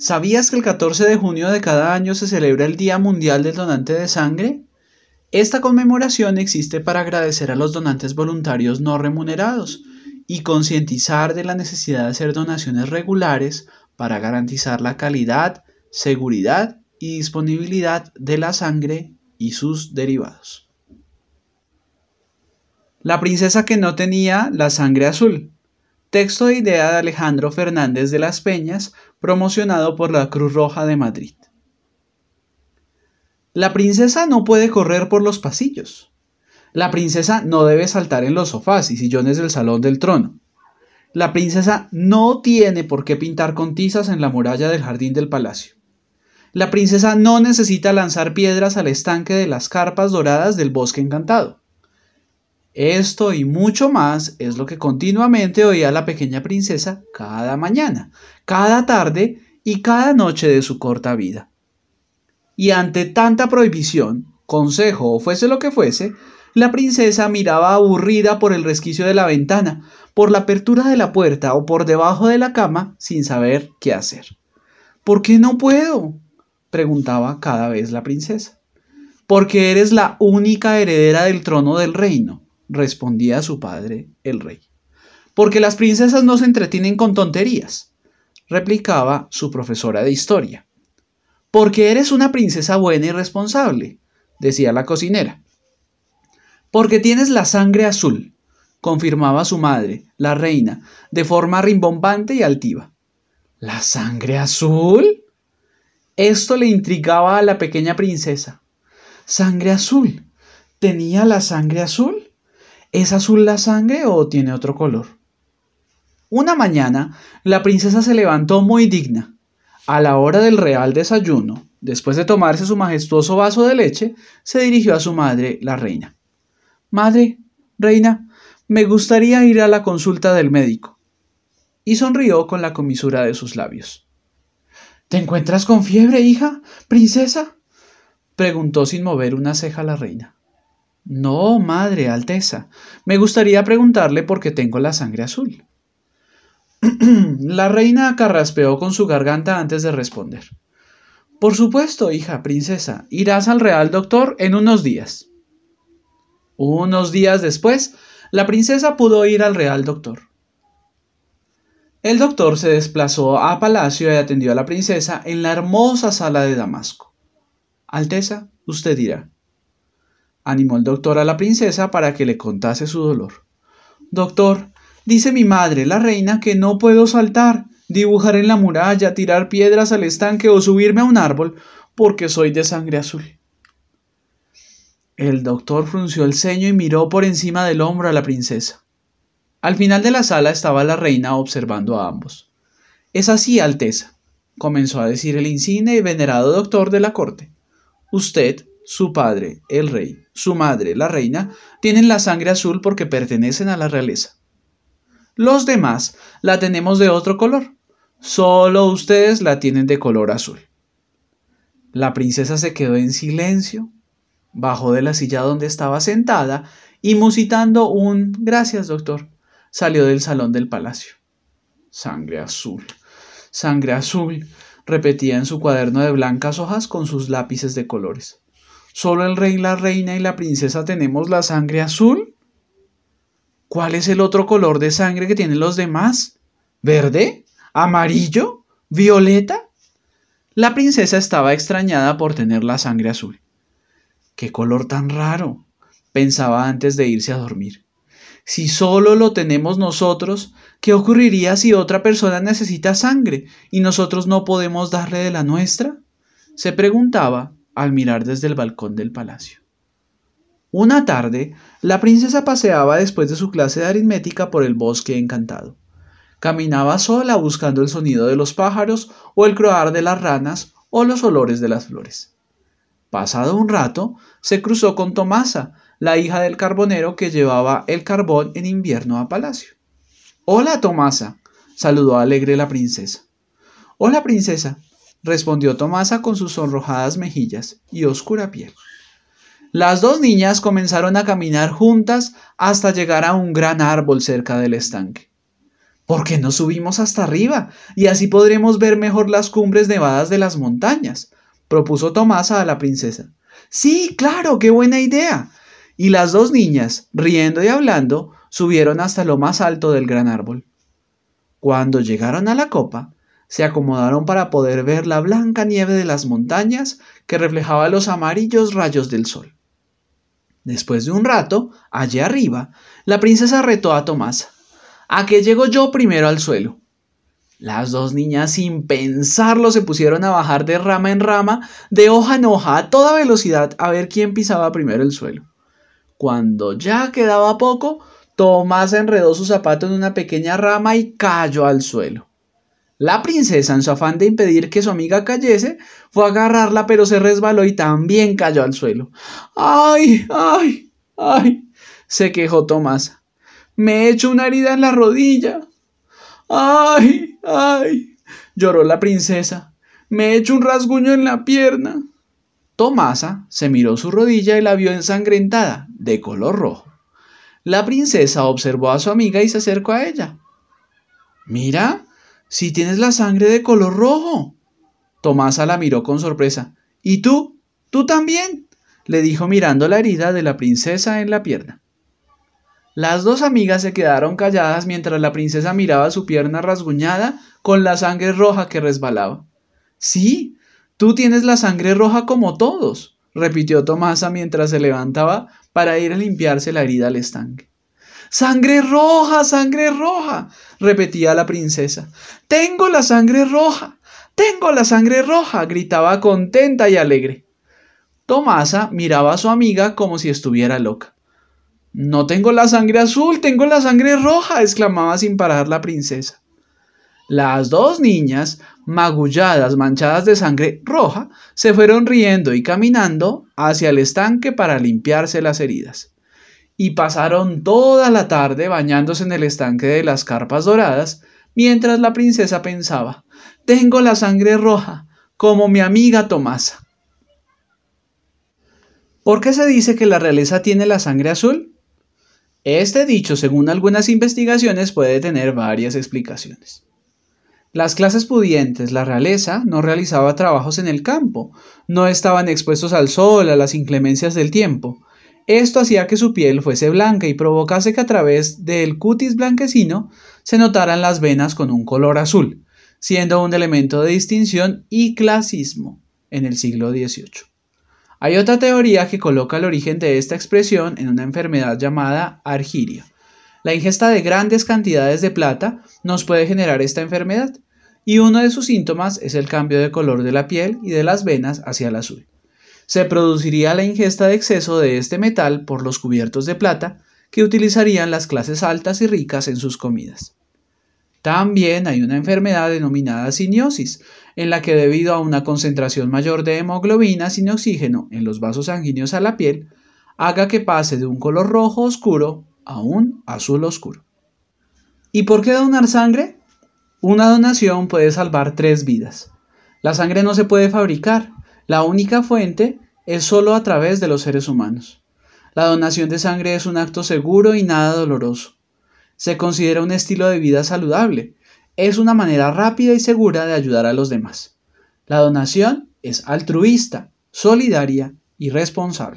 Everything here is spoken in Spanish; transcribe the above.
¿Sabías que el 14 de junio de cada año se celebra el Día Mundial del Donante de Sangre? Esta conmemoración existe para agradecer a los donantes voluntarios no remunerados y concientizar de la necesidad de hacer donaciones regulares para garantizar la calidad, seguridad y disponibilidad de la sangre y sus derivados. La princesa que no tenía la sangre azul. Texto de idea de Alejandro Fernández de las Peñas promocionado por la Cruz Roja de Madrid. La princesa no puede correr por los pasillos. La princesa no debe saltar en los sofás y sillones del salón del trono. La princesa no tiene por qué pintar con tizas en la muralla del jardín del palacio. La princesa no necesita lanzar piedras al estanque de las carpas doradas del bosque encantado. Esto y mucho más es lo que continuamente oía la pequeña princesa cada mañana, cada tarde y cada noche de su corta vida. Y ante tanta prohibición, consejo o fuese lo que fuese, la princesa miraba aburrida por el resquicio de la ventana, por la apertura de la puerta o por debajo de la cama sin saber qué hacer. ¿Por qué no puedo? preguntaba cada vez la princesa. Porque eres la única heredera del trono del reino respondía a su padre el rey. Porque las princesas no se entretienen con tonterías, replicaba su profesora de historia. Porque eres una princesa buena y responsable, decía la cocinera. Porque tienes la sangre azul, confirmaba su madre, la reina, de forma rimbombante y altiva. ¿La sangre azul? Esto le intrigaba a la pequeña princesa. ¿Sangre azul? ¿Tenía la sangre azul? ¿Es azul la sangre o tiene otro color? Una mañana, la princesa se levantó muy digna. A la hora del real desayuno, después de tomarse su majestuoso vaso de leche, se dirigió a su madre, la reina. Madre, reina, me gustaría ir a la consulta del médico. Y sonrió con la comisura de sus labios. ¿Te encuentras con fiebre, hija? ¿Princesa? preguntó sin mover una ceja la reina. No, madre, Alteza. Me gustaría preguntarle por qué tengo la sangre azul. la reina carraspeó con su garganta antes de responder. Por supuesto, hija, princesa, irás al real doctor en unos días. Unos días después, la princesa pudo ir al real doctor. El doctor se desplazó a palacio y atendió a la princesa en la hermosa sala de Damasco. Alteza, usted dirá animó el doctor a la princesa para que le contase su dolor. Doctor, dice mi madre, la reina, que no puedo saltar, dibujar en la muralla, tirar piedras al estanque o subirme a un árbol, porque soy de sangre azul. El doctor frunció el ceño y miró por encima del hombro a la princesa. Al final de la sala estaba la reina observando a ambos. Es así, Alteza, comenzó a decir el insigne y venerado doctor de la corte. Usted, su padre, el rey, su madre, la reina, tienen la sangre azul porque pertenecen a la realeza. Los demás la tenemos de otro color. Solo ustedes la tienen de color azul. La princesa se quedó en silencio, bajó de la silla donde estaba sentada y musitando un gracias, doctor, salió del salón del palacio. Sangre azul, sangre azul, repetía en su cuaderno de blancas hojas con sus lápices de colores. ¿Solo el rey, la reina y la princesa tenemos la sangre azul? ¿Cuál es el otro color de sangre que tienen los demás? ¿Verde? ¿Amarillo? ¿Violeta? La princesa estaba extrañada por tener la sangre azul. ¡Qué color tan raro! pensaba antes de irse a dormir. Si solo lo tenemos nosotros, ¿qué ocurriría si otra persona necesita sangre y nosotros no podemos darle de la nuestra? se preguntaba al mirar desde el balcón del palacio. Una tarde, la princesa paseaba después de su clase de aritmética por el bosque encantado. Caminaba sola buscando el sonido de los pájaros o el croar de las ranas o los olores de las flores. Pasado un rato, se cruzó con Tomasa, la hija del carbonero que llevaba el carbón en invierno a palacio. Hola, Tomasa, saludó alegre la princesa. Hola, princesa, respondió Tomasa con sus sonrojadas mejillas y oscura piel. Las dos niñas comenzaron a caminar juntas hasta llegar a un gran árbol cerca del estanque. ¿Por qué no subimos hasta arriba? Y así podremos ver mejor las cumbres nevadas de las montañas, propuso Tomasa a la princesa. Sí, claro, qué buena idea. Y las dos niñas, riendo y hablando, subieron hasta lo más alto del gran árbol. Cuando llegaron a la copa, se acomodaron para poder ver la blanca nieve de las montañas que reflejaba los amarillos rayos del sol. Después de un rato, allí arriba, la princesa retó a Tomás. ¿A qué llego yo primero al suelo? Las dos niñas sin pensarlo se pusieron a bajar de rama en rama, de hoja en hoja, a toda velocidad, a ver quién pisaba primero el suelo. Cuando ya quedaba poco, Tomás enredó su zapato en una pequeña rama y cayó al suelo. La princesa, en su afán de impedir que su amiga cayese, fue a agarrarla, pero se resbaló y también cayó al suelo. ¡Ay! ¡Ay! ¡Ay! se quejó Tomasa. Me he hecho una herida en la rodilla. ¡Ay! ¡Ay! lloró la princesa. Me he hecho un rasguño en la pierna. Tomasa se miró su rodilla y la vio ensangrentada, de color rojo. La princesa observó a su amiga y se acercó a ella. Mira, si tienes la sangre de color rojo. Tomasa la miró con sorpresa. ¿Y tú? ¿Tú también? le dijo mirando la herida de la princesa en la pierna. Las dos amigas se quedaron calladas mientras la princesa miraba su pierna rasguñada con la sangre roja que resbalaba. Sí, tú tienes la sangre roja como todos, repitió Tomasa mientras se levantaba para ir a limpiarse la herida al estanque. Sangre roja, sangre roja, repetía la princesa. Tengo la sangre roja, tengo la sangre roja, gritaba contenta y alegre. Tomasa miraba a su amiga como si estuviera loca. No tengo la sangre azul, tengo la sangre roja, exclamaba sin parar la princesa. Las dos niñas, magulladas, manchadas de sangre roja, se fueron riendo y caminando hacia el estanque para limpiarse las heridas y pasaron toda la tarde bañándose en el estanque de las carpas doradas, mientras la princesa pensaba, tengo la sangre roja, como mi amiga Tomasa. ¿Por qué se dice que la realeza tiene la sangre azul? Este dicho, según algunas investigaciones, puede tener varias explicaciones. Las clases pudientes, la realeza, no realizaba trabajos en el campo, no estaban expuestos al sol, a las inclemencias del tiempo, esto hacía que su piel fuese blanca y provocase que a través del cutis blanquecino se notaran las venas con un color azul, siendo un elemento de distinción y clasismo en el siglo XVIII. Hay otra teoría que coloca el origen de esta expresión en una enfermedad llamada argiria. La ingesta de grandes cantidades de plata nos puede generar esta enfermedad, y uno de sus síntomas es el cambio de color de la piel y de las venas hacia el azul se produciría la ingesta de exceso de este metal por los cubiertos de plata que utilizarían las clases altas y ricas en sus comidas. También hay una enfermedad denominada siniosis, en la que debido a una concentración mayor de hemoglobina sin oxígeno en los vasos sanguíneos a la piel, haga que pase de un color rojo oscuro a un azul oscuro. ¿Y por qué donar sangre? Una donación puede salvar tres vidas. La sangre no se puede fabricar, la única fuente es solo a través de los seres humanos. La donación de sangre es un acto seguro y nada doloroso. Se considera un estilo de vida saludable. Es una manera rápida y segura de ayudar a los demás. La donación es altruista, solidaria y responsable.